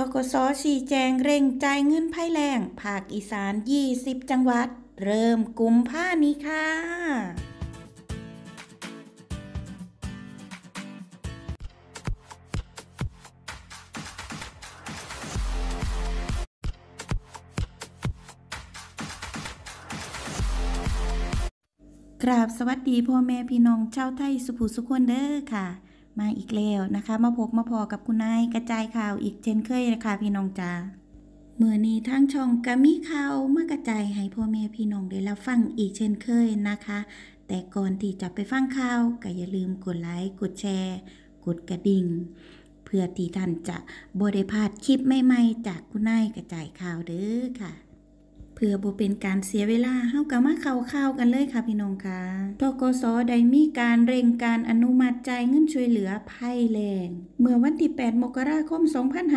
ทกศชี้แจงเร่งจ่ายเงินภายแรงภาคอีสาน 20 จังหวัด เริ่มกุมผ้านี้ค่ะ กราบสวัสดีพ่อแม่ พี่น้องชาวไทยสุภูสุขคนเด้อค่ะมาอีกแล้วนะคะมาพบมาพอกับคุณนายกระจายข่าวอีกเช่นเคยนะคะ พี่น้องจ๋าเมื่อนี้ทางช่องกะมีข่าวมากระจายให้พ่อแม่พี่น้องได้รับฟังอีกเช่นเคยนะคะ แต่ก่อนที่จะไปฟังข่าวก็อย่าลืม กดไลค์กดแชร์ กดกระดิ่ง เพื่อที่ท่านจะบ่ได้พลาดคลิปใหม่ๆจากคุณนายกระจายข่าวเด้อค่ะเพื่อบ่เป็นการเสียเวลาเฮากะมาเข้าข่าวกันเลยค่ะพี่น้องค่ะทกศได้มีการเร่งการอนุมัติจ่ายเงินช่วยเหลือภัยแรง เมื่อวันที่ 8 มกราคม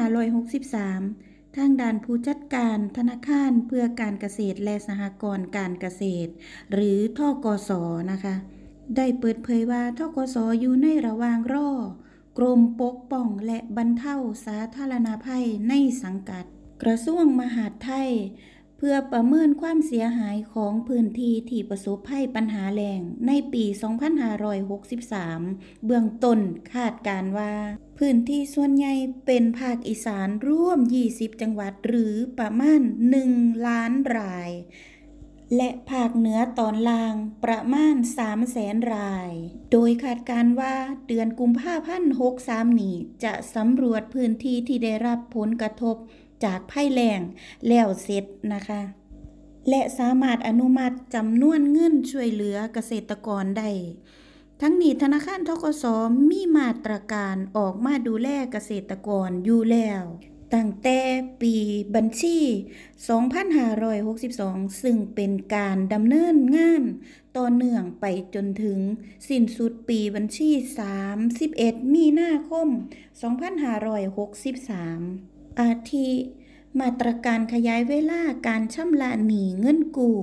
2563 ทางด้านผู้จัดการธนาคารเพื่อการเกษตรและสหกรณ์การเกษตร หรือทกศนะคะ ได้เปิดเผยว่าทกศอยู่ในระหว่างรอ กรมปกป้องและบรรเทาสาธารณภัยในสังกัด กระทรวงมหาดไทยเพื่อประเมินความเสียหายของพื้นที่ที่ประสบภัยปัญหาแรงในปี 2563 เบื้องต้นคาดการว่า พื้นที่ส่วนใหญ่เป็นภาคอีสานร่วม 20 จังหวัดหรือประมาณ 1 ล้านราย และภาคเหนือตอนล่างประมาณ 3 แสนราย โดยคาดการว่าเดือนกุมภาพันธ์63 นี้จะสำรวจพื้นที่ที่ได้รับผลกระทบจากไพ่แรงแล้วเสร็จนะคะ และสามารถอนุมัติจำนวนเงินช่วยเหลือเกษตรกรได้ ทั้งนี้ธนาคารทกสมีมาตรการออกมาดูแลเกษตรกรอยู่แล้ว ตั้งแต่ปีบัญชี 2562 ซึ่งเป็นการดำเนินงานต่อเนื่องไปจนถึง สิ้นสุดปีบัญชี 31 มีนาคม 2563อาทิมาตรการขยายเวลาการชำระหนี้เงินกู้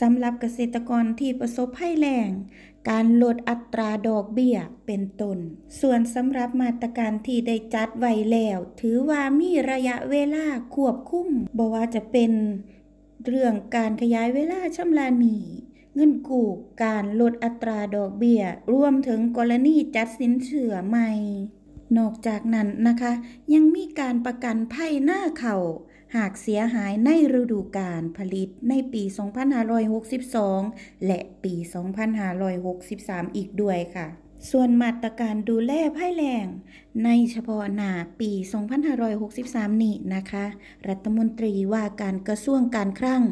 สำหรับเกษตรกรที่ประสบภัยแรงการลดอัตราดอกเบี้ยเป็นต้นส่วนสำหรับมาตรการที่ได้จัดไว้แล้ว ถือว่ามีระยะเวลาควบคุมบกว่าจะเป็น เรื่องการขยายเวลาชำระหนี้เงินกู้การลดอัตราดอกเบี้ยรวมถึงกรณีจัดสินเชื่อใหม่นอกจากนั้นนะคะ ยังมีการประกันภัยหน้าเขา่าหากเสียหายในฤดูกาลผลิตในปี 2562 และปี 2563 อีกด้วยค่ะ ส่วนมาตรการดูแลภัยแรง ในเฉพาะหน้าปี 2563 นี้นะคะ รัฐมนตรีว่าการกระทรวงการคลัง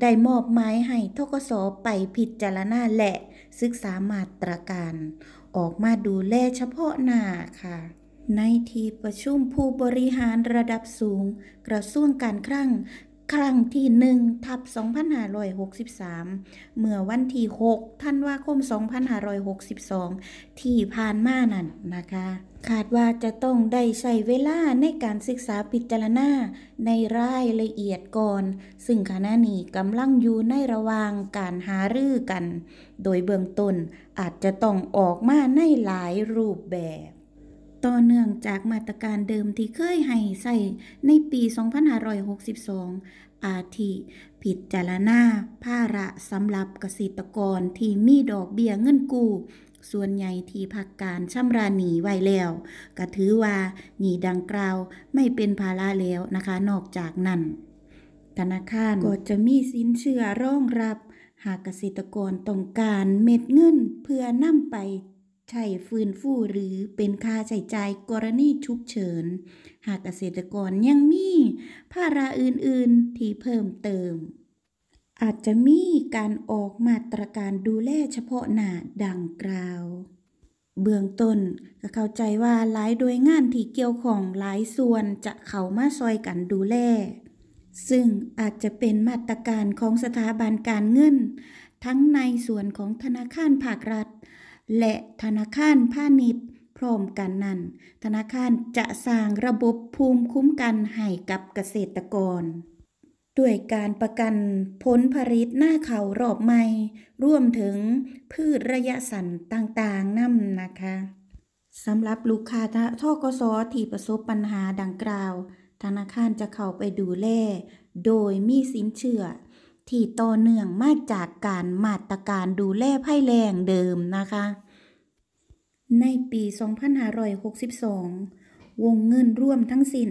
ได้มอบหมายให้ทกสไปพิจารณาและศึกษามาตรการออกมาดูแลเฉพาะหน้าค่ะ ในที่ประชุมผู้บริหารระดับสูง กระทรวงการคลังครั้งที่1ทับ2563 เมื่อวันที่6ธันวาคม2562 ที่ผ่านมานั่นนะคะ คาดว่าจะต้องได้ใช้เวลาในการศึกษาปิจารณาในรายละเอียดก่อน ซึ่งคณะนี้กำลังอยู่ในระหว่างการหารือกัน โดยเบื้องต้นอาจจะต้องออกมาในหลายรูปแบบต่อเนื่องจากมาตรการเดิมที่เคยให้ใส่ในปี 2562 อาทิผิดจารณาภาระสำหรับเกษตรกรที่มีดอกเบี้ยเงินกู้ส่วนใหญ่ที่พักการชำระหนีไว้แล้วก็ถือว่าหนีดังกล่าวไม่เป็นภาระแล้วนะคะนอกจากนั้น ธนาคารก็จะมีสินเชื่อรองรับ หากเกษตรกรต้องการเม็ดเงินเพื่อนำไปใช่ฟื้นฟูหรือเป็นค่าใช้จ่ายกรณีฉุกเฉิน หากเกษตรกรยังมี ภาระอื่นๆ ที่เพิ่มเติม อาจจะมีการออกมาตรการดูแลเฉพาะหน้าดังกล่าว เบื้องต้นก็เข้าใจว่าหลายโดยงานที่เกี่ยวของหลายส่วนจะเข้ามาซอยกันดูแล ซึ่งอาจจะเป็นมาตรการของสถาบันการเงิน ทั้งในส่วนของธนาคารภาครัฐและธนาคารพาณิชย์พร้อมกันนั้น ธนาคารจะสร้างระบบภูมิคุ้มกันให้กับเกษตรกร ด้วยการประกันผลผลิตหน้าเขารอบใหม่ ร่วมถึงพืชระยะสั้นต่างๆนั่นนะคะ สำหรับลูกค้าทกสที่ประสบปัญหาดังกล่าว ธนาคารจะเข้าไปดูแลโดยมีสินเชื่อที่ต่อเนื่องมาจากการมาตรการดูแลภัยแรงเดิมนะคะ ในปี 2562 วงเงินร่วมทั้งสิ้น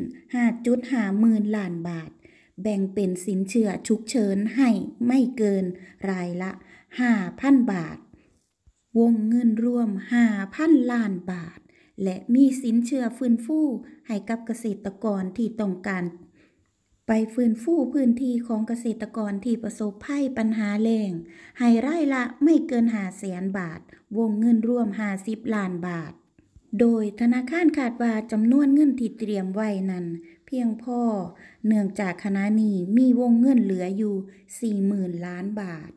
5.5หมื่นล้านบาท แบ่งเป็นสินเชื่อชุกเฉินให้ไม่เกินรายละ 5,000 บาท วงเงินรวม 5,000 ล้านบาท และมีสินเชื่อฟื้นฟูให้กับเกษตรกรที่ต้องการไปฟื้นฟูพื้นที่ของเกษตรกรที่ประสบภัยปัญหาแล้งให้ไร่ละไม่เกินหาแสนบาท วงเงินร่วม 50 ล้านบาท โดยธนาคารคาดว่าจำนวนเงินที่เตรียมไว้นั้น เพียงพอเนื่องจากคณะนี้มีวงเงินเหลืออยู่ 40,000ล้านบาท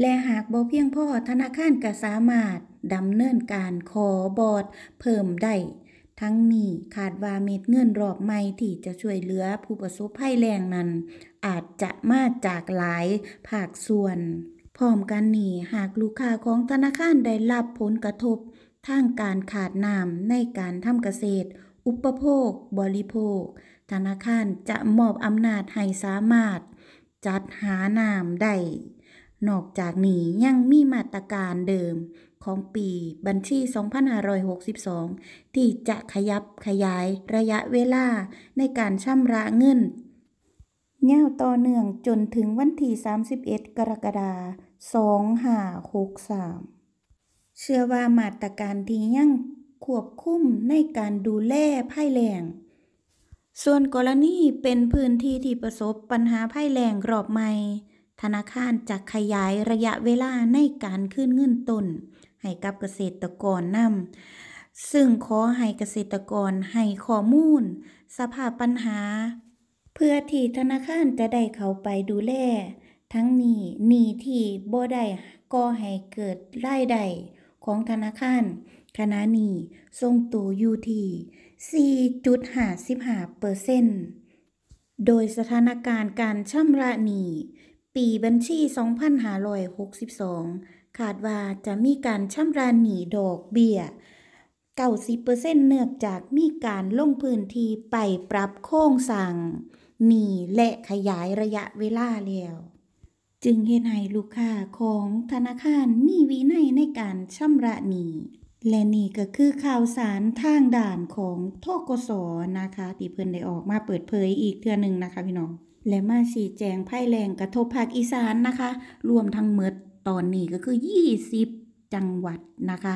และหากบ่เพียงพอธนาคารก็สามารถดำเนินการขอบอดเพิ่มได้ทั้งนี้คาดว่าเม็ดเงินรอบใหม่ที่จะช่วยเหลือผู้ประสบภัยแรงนั้น อาจจะมาจากหลายภาคส่วน พร้อมกันนี้หากลูกค้าของธนาคารได้รับผลกระทบทางการขาดน้ำในการทำเกษตร อุปโภค บริโภค ธนาคารจะมอบอำนาจให้สามารถ จัดหาน้ำได้นอกจากนี้ยังมีมาตรการเดิมของปีบัญชี 2562 ที่จะขยับขยายระยะเวลาในการชำระเงิน เง่าต่อเนื่องจนถึงวันที่31 กรกฎาคม2563 เชื่อว่ามาตรการที่ยังควบคุมในการดูแลภัยแรงส่วนกรณีเป็นพื้นที่ที่ประสบปัญหาภัยแรงรอบใหม่ธนาคารจะขยายระยะเวลาในการขึ้นเงินต้น ให้กับเกษตรกรนำซึ่งขอให้เกษตรกรให้ข้อมูล สภาพปัญหา เพื่อที่ธนาคารจะได้เข้าไปดูแลทั้งนี้หนี้ที่บ่ได้ก็ให้เกิดรายได้ของธนาคารคณะนี้ทรงตัวอยู่ที่ 4.55 โดยสถานการณ์การชำระหนี้ปีบัญชี2562คาดว่าจะมีการชำระหนี้ดอกเบี้ย 90%เนื่องจากมีการลงพื้นที่ไปปรับโครงสร้างหนี้และขยายระยะเวลาแล้วจึงเห็นให้ลูกค้าของธนาคารมีวินัยในการชำระหนี้และนี่ก็คือข่าวสารทางด่านของทกศนะคะที่เพิ่นได้ออกมาเปิดเผยอีกเทื่อหนึ่งนะคะ พี่น้องและมาสีแจงไพ่แรงกระทบภาคอีสานนะคะ รวมทั้งเมดตอนนี้ก็คือ 20 จังหวัดนะคะ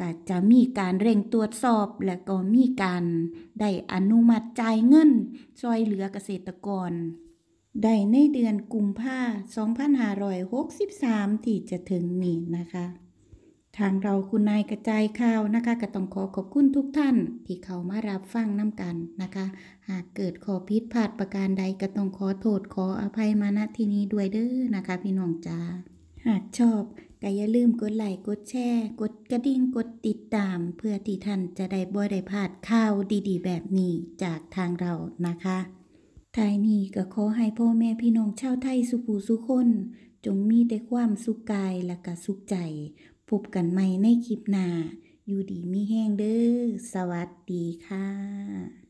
ก็จะมีการเร่งตรวจสอบและก็มีการได้อนุมัติจ่ายเงิน ช่วยเหลือเกษตรกรได้ในเดือนกุมภาพันธ์2563 ที่จะถึงนี้นะคะทางเราคุณนายกระจายข่าวนะคะก็ต้องขอขอบคุณทุกท่าน ที่เข้ามารับฟังน้ำกันนะคะ หากเกิดขอพิษพลาดประการใดก็ต้องขอโทษขออภัยมาณที่นี้ด้วยเด้อนะคะ พี่น้องจ้าหากชอบก็อย่าลืมกดไลค์กดแชร์กดกระดิ่งกดติดตาม เพื่อที่ท่านจะได้บ่ได้พลาดข่าวดีๆ แบบนี้จากทางเรานะคะท้ายนี้ก็ขอให้พ่อแม่พี่น้องชาวไทยสุภูสุคน จงมีแต่ความสุขกายและก็สุขใจพบกันใหม่ในคลิปหน้า อยู่ดีมีแห้งเด้อ สวัสดีค่ะ